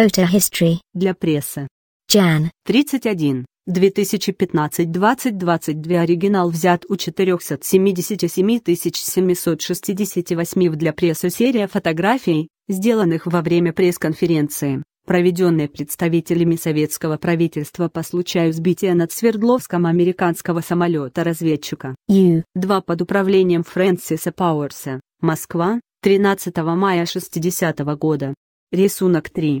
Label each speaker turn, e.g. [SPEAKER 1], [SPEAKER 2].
[SPEAKER 1] Photo History. Для прессы. Jan. 31. 2015-2022 оригинал взят у 477 768 для прессы серия фотографий, сделанных во время пресс-конференции, проведенной представителями советского правительства по случаю сбития над Свердловском американского самолета-разведчика Ю-2 под управлением Фрэнсиса Пауэрса, Москва, 13 мая 60 года. Рисунок 3.